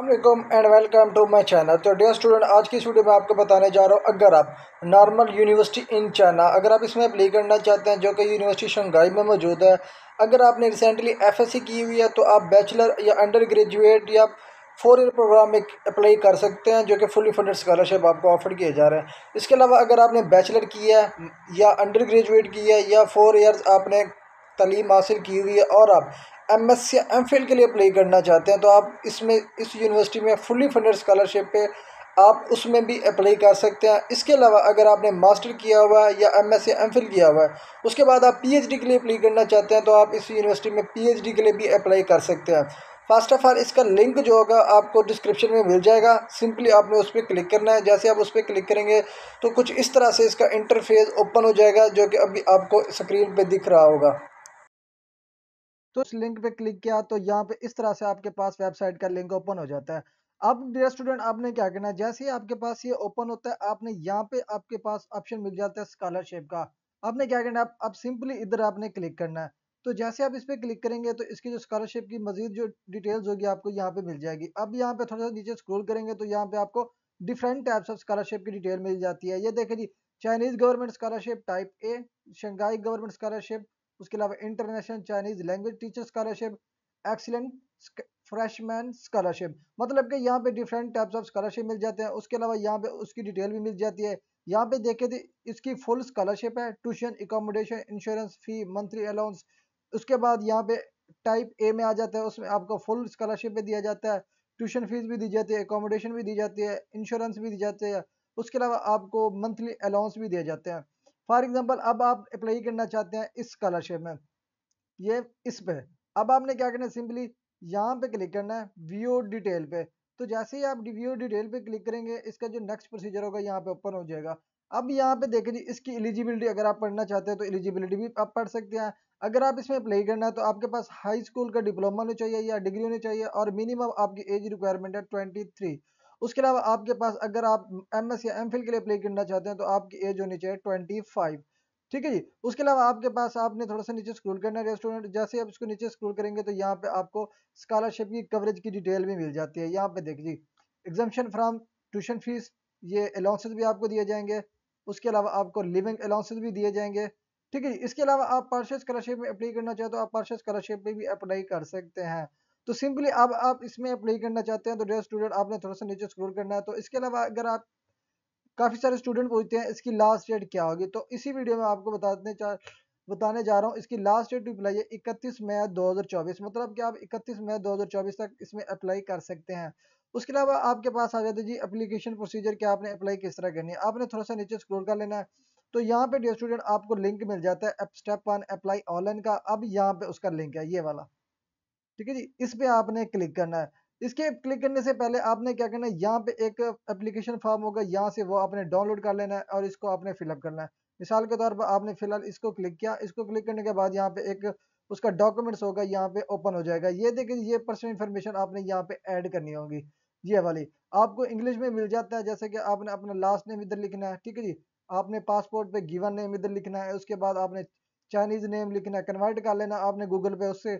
अल्लाम and welcome to my channel तो dear student आज की इस वीडियो में आपको बताने जा रहा हूँ अगर आप नॉर्मल यूनिवर्सिटी इन चाइना अगर आप इसमें अप्लाई करना चाहते हैं जो कि यूनिवर्सिटी शंघाई में मौजूद है अगर आपने रिसेंटली एफएससी की हुई है तो आप बैचलर या अंडर ग्रेजुएट या फोर ईयर प्रोग्राम में अप्लाई कर सकते हैं जो कि फुली फंडेड स्कॉलरशिप आपको ऑफर किए जा रहे हैं इसके अलावा अगर आपने बैचलर किया है या अंडर ग्रेजुएट की है या फोर ईयर्स आपने तलीम हासिल की हुई है और आप एम एस या एम फिल के लिए अप्लाई करना चाहते हैं तो आप इसमें इस यूनिवर्सिटी में फुली फंडेड स्कॉलरशिप पे आप उसमें भी अप्लाई कर सकते हैं इसके अलावा अगर आपने मास्टर किया हुआ है या एम एस या एम फिल किया हुआ है उसके बाद आप पी एच डी के लिए अप्लाई करना चाहते हैं तो आप इस यूनिवर्सिटी में पी एच डी के लिए भी अप्लाई कर सकते हैं फर्स्ट ऑफ ऑल इसका लिंक जो होगा आपको डिस्क्रिप्शन में मिल जाएगा सिंपली आपने उस पर क्लिक करना है जैसे आप उस पर क्लिक करेंगे तो कुछ इस तरह से इसका इंटरफेस ओपन हो जाएगा जो कि अभी आपको स्क्रीन पे दिख रहा होगा तो इस लिंक पे क्लिक किया तो यहाँ पे इस तरह से आपके पास वेबसाइट का लिंक ओपन हो जाता है अब डियर स्टूडेंट आपने क्या करना है जैसे ही आपके पास ये ओपन होता है आपने यहाँ पे आपके पास ऑप्शन मिल जाता है स्कॉलरशिप का आपने क्या करना है आप, सिंपली इधर आपने क्लिक करना है तो जैसे आप इस पर क्लिक करेंगे तो इसकी जो स्कॉलरशिप की मजीद जो डिटेल्स होगी आपको यहाँ पे मिल जाएगी अब यहाँ पे थोड़ा सा नीचे स्क्रोल करेंगे तो यहाँ पे आपको डिफरेंट टाइप्स ऑफ स्कॉलरशिप की डिटेल मिल जाती है ये देखें जी Chinese government scholarship type A Shanghai government scholarship उसके अलावा international Chinese language teacher scholarship excellent freshman scholarship मतलब कि यहाँ पे डिफरेंट टाइप्स ऑफ स्कॉलरशिप मिल जाते हैं उसके अलावा यहाँ पे उसकी डिटेल भी मिल जाती है यहाँ पे देखे थे इसकी फुल स्कॉलरशिप है tuition accommodation insurance fee monthly allowance उसके बाद यहाँ पे टाइप ए में आ जाता है उसमें आपको फुल स्कॉलरशिप भी दिया जाता है ट्यूशन फीस भी दी जाती है एकोमोडेशन भी दी जाती है इंश्योरेंस भी दी जाती है उसके अलावा आपको मंथली अलाउंस भी दिए जाते हैं फॉर एग्जाम्पल अब आप अप्लाई करना चाहते हैं इस स्कॉलरशिप में ये इस पे अब आपने क्या करना है सिंपली यहाँ पे क्लिक करना है व्यू डिटेल पे तो जैसे ही आप व्यू डिटेल पे क्लिक करेंगे इसका जो नेक्स्ट प्रोसीजर होगा यहाँ पे ओपन हो जाएगा अब यहाँ पे देखें जी इसकी एलिजिबिलिटी अगर आप पढ़ना चाहते हैं तो एलिजिबिलिटी भी आप पढ़ सकते हैं अगर आप इसमें अप्लाई करना है तो आपके पास हाई स्कूल का डिप्लोमा होना चाहिए या डिग्री होनी चाहिए और मिनिमम आपकी एज रिक्वायरमेंट है ट्वेंटी थ्री उसके अलावा आपके पास अगर आप एम या एम के लिए अप्लाई करना चाहते हैं तो आपकी एज होनी चाहिए ट्वेंटी फाइव ठीक है जी उसके अलावा आपके पास आपने थोड़ा सा नीचे स्क्रॉल करना है स्टूडेंट जैसे आप इसको नीचे स्क्रॉल करेंगे तो यहाँ पे आपको स्कॉलरशिप की कवरेज की डिटेल भी मिल जाती है यहाँ पे देखिए एग्जामेशन फ्राम ट्यूशन फीस ये अलाउंसेज भी आपको दिए जाएंगे उसके अलावा आपको लिविंग अलाउंसेज भी दिए जाएंगे ठीक है इसके अलावा आप पार्शल स्कॉलरशिप में अप्लाई करना चाहते हो आप पार्शल स्कॉलरशिप में भी अप्लाई कर सकते हैं तो सिंपली अब आप इसमें अप्लाई करना चाहते हैं तो डेयर स्टूडेंट आपने थोड़ा सा नीचे स्क्रोल करना है तो इसके अलावा अगर आप काफ़ी सारे स्टूडेंट पूछते हैं इसकी लास्ट डेट क्या होगी तो इसी वीडियो में आपको बताने बताने जा रहा हूँ इसकी लास्ट डेट अप्लाई है इकतीस मई 2024 मतलब कि आप इकतीस मई चौबीस तक इसमें अप्लाई कर सकते हैं उसके अलावा आपके पास आ जाते जी अप्लीकेशन प्रोसीजर क्या आपने अप्लाई किस तरह करनी है आपने थोड़ा सा नीचे स्क्रोल कर लेना है तो यहाँ पे डियर स्टूडेंट आपको लिंक मिल जाता है स्टेप वन अप्लाई ऑनलाइन का अब यहाँ पे उसका लिंक है ये वाला ठीक है जी इस पर आपने क्लिक करना है इसके क्लिक करने से पहले आपने क्या करना है यहाँ पे एक एप्लीकेशन फॉर्म होगा यहाँ से वो आपने डाउनलोड कर लेना है और इसको आपने फिलअप करना है मिसाल के तौर पर आपने फिलहाल इसको क्लिक किया इसको क्लिक करने के बाद यहाँ पे एक उसका डॉक्यूमेंट्स होगा यहाँ पे ओपन हो जाएगा ये देखिए ये पर्सनल इन्फॉर्मेशन आपने यहाँ पे ऐड करनी होगी ये वाली आपको इंग्लिश में मिल जाता है जैसे कि आपने अपना लास्ट नेम इधर लिखना है ठीक है जी आपने पासपोर्ट पे गिवन नेम इधर लिखना है उसके बाद आपने चाइनीज नेम लिखना है कन्वर्ट कर लेना आपने गूगल पे उससे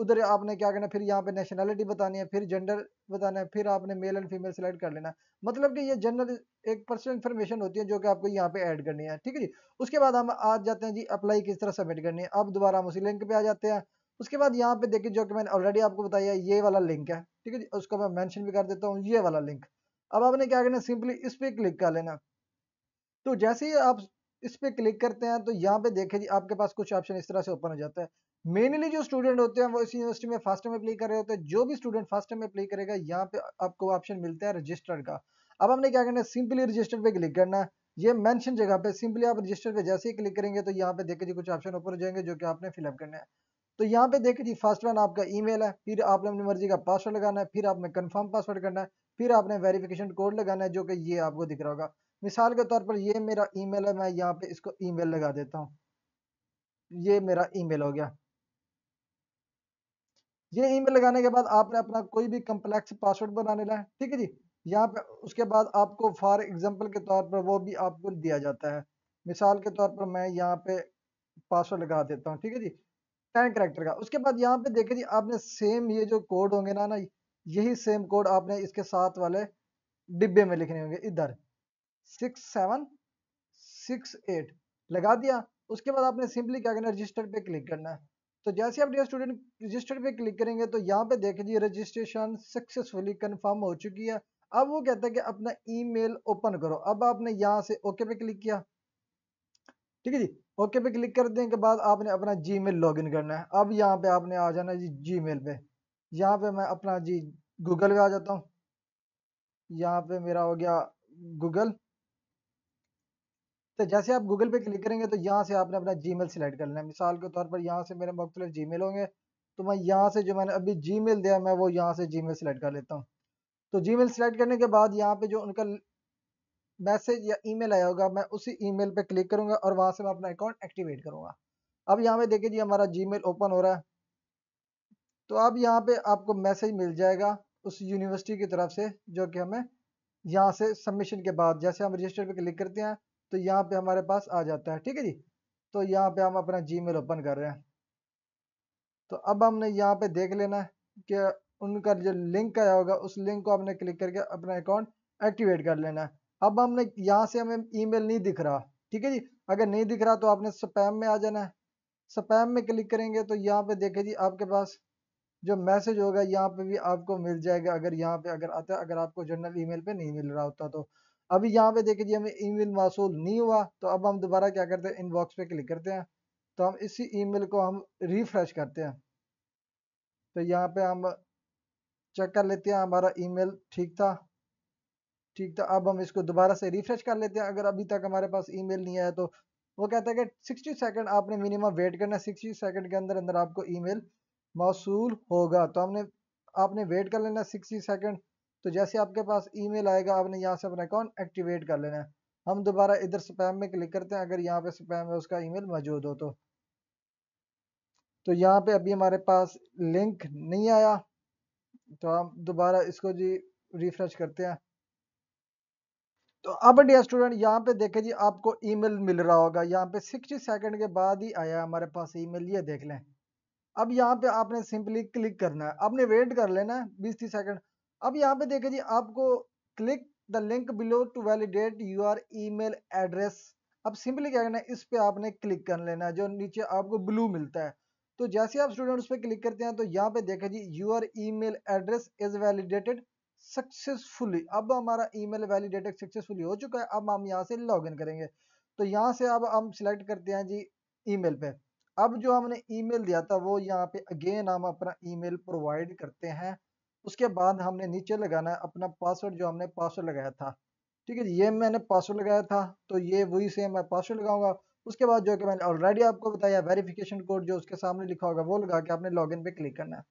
उधर आपने क्या करना फिर यहाँ पे नेशनैलिटी बतानी है फिर जेंडर बताना है फिर आपने मेल एंड फीमेल सेलेक्ट कर लेना मतलब कि ये जनरल एक पर्सनल इन्फॉर्मेशन होती है जो कि आपको यहाँ पे ऐड करनी है ठीक है जी उसके बाद हम आ जाते हैं जी अप्लाई किस तरह सबमिट करनी है अब दोबारा हम उसी लिंक पर आ जाते हैं उसके बाद यहाँ पे देखिए जो कि मैंने ऑलरेडी आपको बताया ये वाला लिंक है ठीक है जी उसको मैं मैंशन भी कर देता हूँ ये वाला लिंक अब आपने क्या करना सिंपली इस पर क्लिक कर लेना तो जैसे ही आप इस पर क्लिक करते हैं तो यहाँ पे देखें जी आपके पास कुछ ऑप्शन इस तरह से ओपन हो जाता है मेनली जो स्टूडेंट होते हैं वो इस यूनिवर्सिटी में फर्स्ट टाइम अप्लाई कर रहे होते हैं जो भी स्टूडेंट फर्स्ट टाइम अप्लाई करेगा यहाँ पे आपको ऑप्शन मिलता है रजिस्टर्ड का अब हमने क्या करना है सिंपली रजिस्टर पे क्लिक करना है ये मेंशन जगह पे सिंपली आप रजिस्टर पे जैसे ही क्लिक करेंगे तो यहाँ पे देखे जी कुछ ऑप्शन ऊपर हो जाएंगे जो कि आपने फिलअप करना है तो यहाँ पे देखे जी फर्स्ट वन आपका ई है फिर आपने अपनी मर्जी का पासवर्ड लगाना है फिर आपने कन्फर्म पासवर्ड करना है फिर आपने वेरीफिकेशन कोड लगाना है जो कि ये आपको दिख रहा होगा मिसाल के तौर पर ये मेरा ई है मैं यहाँ पे इसको ई लगा देता हूँ ये मेरा ईमेल हो गया ये ईमेल लगाने के बाद आपने अपना कोई भी कम्प्लेक्स पासवर्ड बना लेना है ठीक है जी यहाँ पे उसके बाद आपको फॉर एग्जांपल के तौर पर वो भी आपको दिया जाता है मिसाल के तौर पर मैं यहाँ पे पासवर्ड लगा देता हूँ ठीक है जी टेन करेक्टर का उसके बाद यहाँ पे देखे जी आपने सेम ये जो कोड होंगे ना ना यही सेम कोड आपने इसके साथ वाले डिब्बे में लिखने होंगे इधर सिक्स सेवन सिक्स एट लगा दिया उसके बाद आपने सिंपली क्या करना रजिस्टर पे क्लिक करना है तो जैसे आप डियर स्टूडेंट रजिस्टर पे क्लिक करेंगे तो यहाँ पे देखें जी रजिस्ट्रेशन सक्सेसफुली कंफर्म हो चुकी है अब वो कहता है कि अपना ईमेल ओपन करो अब आपने यहाँ से ओके पे क्लिक किया ठीक है जी ओके पे क्लिक कर देने के बाद आपने अपना जी मेल करना है अब यहाँ पे आपने आ जाना जी जी मेल पे यहाँ पे मैं अपना जी गूगल पे आ जाता हूँ यहाँ पे मेरा हो गया गूगल तो जैसे आप गूगल पे क्लिक करेंगे तो यहाँ से आपने अपना जी मेल सिलेक्ट कर लेना मिसाल के तौर पर यहाँ से मेरे मुख्तलिफ जी मेल होंगे तो मैं यहाँ से जो मैंने अभी जी मेल दिया मैं वो यहाँ से जी मेल सिलेक्ट कर लेता हूँ तो जी मेल सिलेक्ट करने के बाद यहाँ पे जो उनका मैसेज या ई मेल आया होगा मैं उसी ई मेल पे क्लिक करूँगा और वहाँ से मैं अपना अकाउंट एक्टिवेट करूँगा अब यहाँ पे देखिए जी हमारा जी ओपन हो रहा है तो अब यहाँ पे आपको मैसेज मिल जाएगा उस यूनिवर्सिटी की तरफ से जो कि हमें यहाँ से सबमिशन के बाद जैसे हम रजिस्टर पे क्लिक करते हैं तो यहाँ पे हमारे पास आ जाता है ठीक है जी तो यहाँ पे हम अपना जी ओपन कर रहे हैं तो अब हमने यहाँ पे देख लेना है कि उनका जो लिंक आया होगा उस लिंक को हमने क्लिक करके अपना अकाउंट एक्टिवेट कर लेना है अब हमने यहाँ से हमें ईमेल नहीं दिख रहा ठीक है जी अगर नहीं दिख रहा तो आपने स्पैम में आ जाना है स्पैम में क्लिक करेंगे तो यहाँ पे देखे जी आपके पास जो मैसेज होगा यहाँ पे भी आपको मिल जाएगा अगर यहाँ पे अगर आता है अगर आपको जनरल ईमेल पे नहीं मिल रहा होता तो अभी यहाँ पे देखिए जी हमें ईमेल मौसूल नहीं हुआ तो अब हम दोबारा क्या करते हैं इनबॉक्स पे क्लिक करते हैं तो हम इसी ईमेल को हम रिफ्रेश करते हैं तो यहाँ पे हम चेक कर लेते हैं हमारा ईमेल ठीक था ठीक था अब हम इसको दोबारा से रिफ्रेश कर लेते हैं अगर अभी तक हमारे पास ईमेल नहीं आया तो वो कहता है कि सिक्सटी सेकेंड आपने मिनिमम वेट करना है सिक्सटी सेकेंड के अंदर अंदर आपको मेल मौसूल होगा तो हमने आपने वेट कर लेना सिक्सटी सेकेंड तो जैसे आपके पास ईमेल आएगा आपने यहाँ से अपना अकाउंट एक्टिवेट कर लेना है हम दोबारा इधर स्पैम में क्लिक करते हैं अगर यहाँ पे स्पैम में उसका ईमेल मौजूद हो तो तो यहाँ पे अभी हमारे पास लिंक नहीं आया तो हम दोबारा इसको जी रिफ्रेश करते हैं तो अब डियर स्टूडेंट यहाँ पे देखें जी आपको ईमेल मिल रहा होगा यहाँ पे 60 सेकंड के बाद ही आया हमारे पास ईमेल ये देख लें अब यहाँ पे आपने सिंपली क्लिक करना है आपने वेट कर लेना है बीस तीस सेकंड अब यहाँ पे देखें जी आपको click the link below to validate e email address अब सिंपली क्या करना है इस पर आपने क्लिक कर लेना है जो नीचे आपको ब्लू मिलता है तो जैसे आप स्टूडेंट उस पर क्लिक करते हैं तो यहाँ पे देखें जी e email address is validated successfully अब हमारा ईमेल वैलिडेटेड सक्सेसफुली हो चुका है अब हम यहाँ से इन करेंगे तो यहाँ से अब हम सिलेक्ट करते हैं जी मेल पे अब जो हमने ईमेल दिया था वो यहाँ पे अगेन हम अपना ईमेल प्रोवाइड करते हैं उसके बाद हमने नीचे लगाना है अपना पासवर्ड जो हमने पासवर्ड लगाया था ठीक है ये मैंने पासवर्ड लगाया था तो ये वही सेम मैं पासवर्ड लगाऊंगा उसके बाद जो कि मैंने ऑलरेडी आपको बताया वेरिफिकेशन कोड जो उसके सामने लिखा होगा वो लगा के आपने लॉग पे क्लिक करना है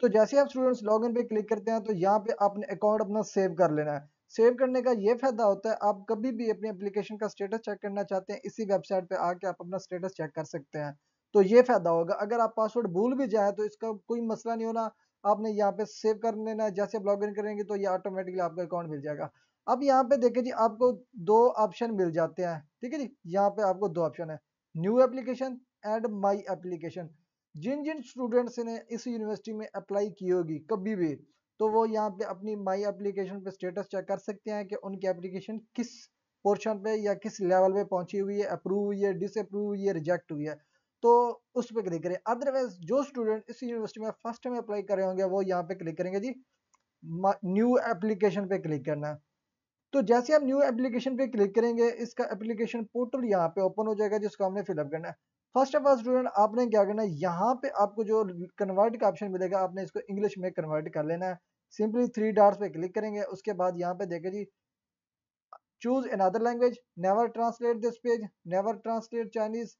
तो जैसे आप स्टूडेंट्स लॉग पे क्लिक करते हैं तो यहाँ पे आपने अकाउंट अपना सेव कर लेना है सेव करने का ये फायदा होता है आप कभी भी अपनी एप्लीकेशन का स्टेटस चेक करना चाहते हैं इसी वेबसाइट पे आके आप अपना स्टेटस चेक कर सकते हैं तो ये फायदा होगा अगर आप पासवर्ड भूल भी जाए तो इसका कोई मसला नहीं होना आपने यहाँ पे सेव कर लेना है जैसे लॉग इन करेंगे तो ये ऑटोमेटिकली आपका अकाउंट मिल जाएगा अब यहाँ पे देखें जी आपको दो ऑप्शन मिल जाते हैं ठीक है जी यहाँ पे आपको दो ऑप्शन है new application and my application जिन जिन स्टूडेंट्स ने इस यूनिवर्सिटी में अप्लाई की होगी कभी भी तो वो यहाँ पे अपनी माई एप्लीकेशन पे स्टेटस चेक कर सकते हैं कि उनकी एप्लीकेशन किस पोर्शन पे या किस लेवल पे पहुंची हुई है अप्रूव हुई है डिसअप्रूव हुई है रिजेक्ट हुई है तो उस पर क्लिक करें अदरवाइज जो स्टूडेंट इस यूनिवर्सिटी में फर्स्ट टाइम अप्लाई करे होंगे वो यहाँ पे क्लिक करेंगे जी न्यू एप्लीकेशन पे क्लिक करना है तो जैसे आप न्यू एप्लीकेशन पे क्लिक करेंगे इसका एप्लीकेशन पोर्टल यहाँ पे ओपन हो जाएगा जिसको हमने फिलअप करना है फर्स्ट ऑफ ऑल स्टूडेंट आपने क्या करना है यहाँ पे आपको जो कन्वर्ट का ऑप्शन मिलेगा आपने इसको इंग्लिश में कन्वर्ट कर लेना है सिंपली थ्री डार्स पे क्लिक करेंगे उसके बाद यहाँ पे देखें जी choose other language never translate this page never translate Chinese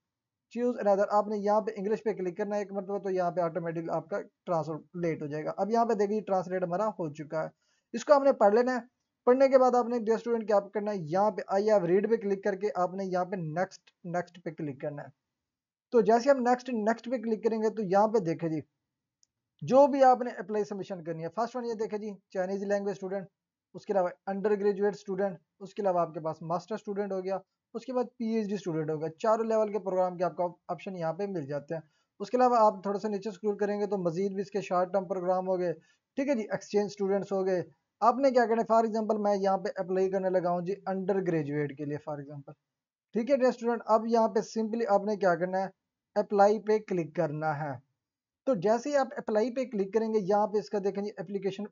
choose another आपने यहाँ पे इंग्लिश पे क्लिक करना है एक मरतबा तो यहाँ पे ऑटोमेटिक आपका ट्रांसलेट हो जाएगा अब यहाँ पे देखिए ट्रांसलेट हमारा हो चुका है इसको आपने पढ़ लेना है पढ़ने के बाद आपने डे स्टूडेंट क्या करना है यहाँ पे आई एव रीड पे क्लिक करके आपने यहाँ पे नेक्स्ट नेक्स्ट पे क्लिक करना है तो जैसे हम नेक्स्ट नेक्स्ट पे क्लिक करेंगे तो यहाँ पे देखे जी जो भी आपने अप्लाई सबमिशन करनी है फर्स्ट वन ये देखे जी चाइनीज लैंग्वेज स्टूडेंट उसके अलावा अंडर ग्रेजुएट स्टूडेंट उसके अलावा आपके पास मास्टर स्टूडेंट हो गया उसके बाद पीएचडी स्टूडेंट होगा चारों लेवल के प्रोग्राम के आपको ऑप्शन यहाँ पे मिल जाते हैं उसके अलावा आप थोड़ा सा नीचे स्क्रोल करेंगे तो मजीद भी इसके शॉर्ट टर्म प्रोग्राम हो गए ठीक है जी एक्सचेंज स्टूडेंट्स हो गए आपने क्या करना है फॉर एग्जाम्पल मैं यहाँ पे अप्लाई करने लगा हूँ जी अंडर ग्रेजुएट के लिए फॉर एग्जाम्पल ठीक है स्टूडेंट अब यहाँ पे सिंपली आपने क्या करना है अप्लाई पे क्लिक करना है तो जैसे ही आप अप्लाई पे क्लिक करेंगे यहाँ पे इसका देखेंगे एप्लीकेशन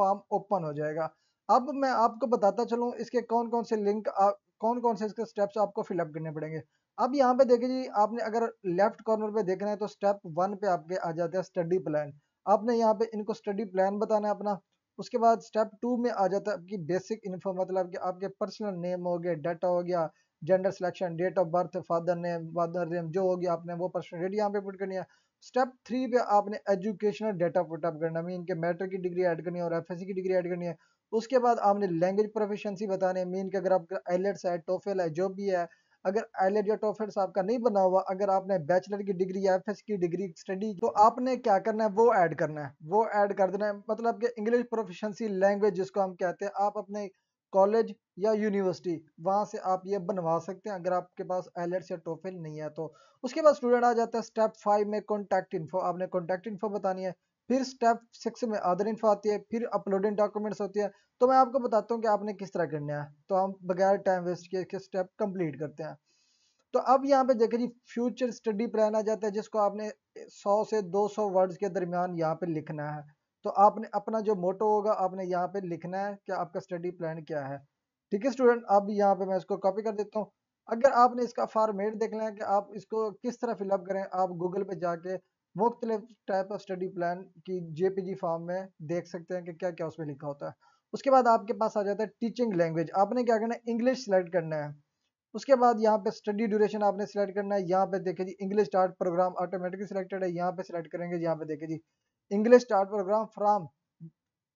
फॉर्म ओपन हो जाएगा अब मैं आपको बताता चलूँ इसके कौन कौन से लिंक आप कौन कौन से इसके स्टेप्स आपको फिलअप करने पड़ेंगे अब यहाँ पे देखिए जी आपने अगर लेफ्ट कॉर्नर पे देखना है तो स्टेप वन पे आपके आ जाते हैं स्टडी प्लान आपने यहाँ पे इनको स्टडी प्लान बताना है अपना उसके बाद स्टेप टू में आ जाता है आपकी बेसिक इन्फो मतलब कि आपके पर्सनल नेम हो गया डाटा हो गया gender selection date of birth father name father name जो हो गया आपने वो पर्सनल डेट यहाँ पे पुट करनी है स्टेप थ्री पे आपने एजुकेशनल डेटा पुटअप करना मीन के मैटर की डिग्री ऐड करनी है और एफएससी की डिग्री ऐड करनी है उसके बाद आपने लैंग्वेज प्रोफिशंसी बताने मीन की अगर आपका एलेट्स है टोफेल है जो भी है अगर एलेट या टोफेल्स आपका नहीं बना हुआ अगर आपने बैचलर की डिग्री या एफ की डिग्री स्टडी तो आपने क्या करना है वो ऐड करना है वो ऐड कर देना है मतलब कि इंग्लिश प्रोफिशंसी लैंग्वेज जिसको हम कहते हैं आप अपने कॉलेज या यूनिवर्सिटी वहाँ से आप ये बनवा सकते हैं अगर आपके पास एलेट्स या टोफेल नहीं है तो उसके बाद स्टूडेंट आ जाता है स्टेप फाइव में कॉन्टैक्ट इन्फो आपने कॉन्टैक्ट इन्फो बतानी है फिर स्टेप सिक्स में आदर इन्फो आती है फिर अपलोडिंग डॉक्यूमेंट्स होती है तो मैं आपको बताता हूँ कि आपने किस तरह करना है तो हम बगैर टाइम वेस्ट किए के स्टेप कंप्लीट करते हैं तो अब यहाँ पे देखें जी फ्यूचर स्टडी प्लान आ जाता है जिसको आपने 100 से 200 वर्ड्स के दरमियान यहाँ पे लिखना है तो आपने अपना जो मोटो होगा आपने यहाँ पे लिखना है कि आपका स्टडी प्लान क्या है ठीक है स्टूडेंट अब यहाँ पे मैं इसको कॉपी कर देता हूँ अगर आपने इसका फॉर्मेट देखना है कि आप इसको किस तरह फिलअप करें आप गूगल पे जाके मुख्तलिफ टाइप ऑफ स्टडी प्लान की जी फॉर्म में देख सकते हैं कि क्या क्या उसमें लिखा होता है उसके बाद आपके पास आ जाता है टीचिंग लैंग्वेज आपने क्या करना है इंग्लिश सेलेक्ट करना है उसके बाद यहाँ पे स्टडी ड्यूरेशन आपने सेलेक्ट करना है यहाँ पे देखे जी English start program automatically selected है यहाँ पे सिलेक्ट करेंगे यहाँ पे देखे जी इंग्लिश स्टार्ट प्रोग्राम फ्राम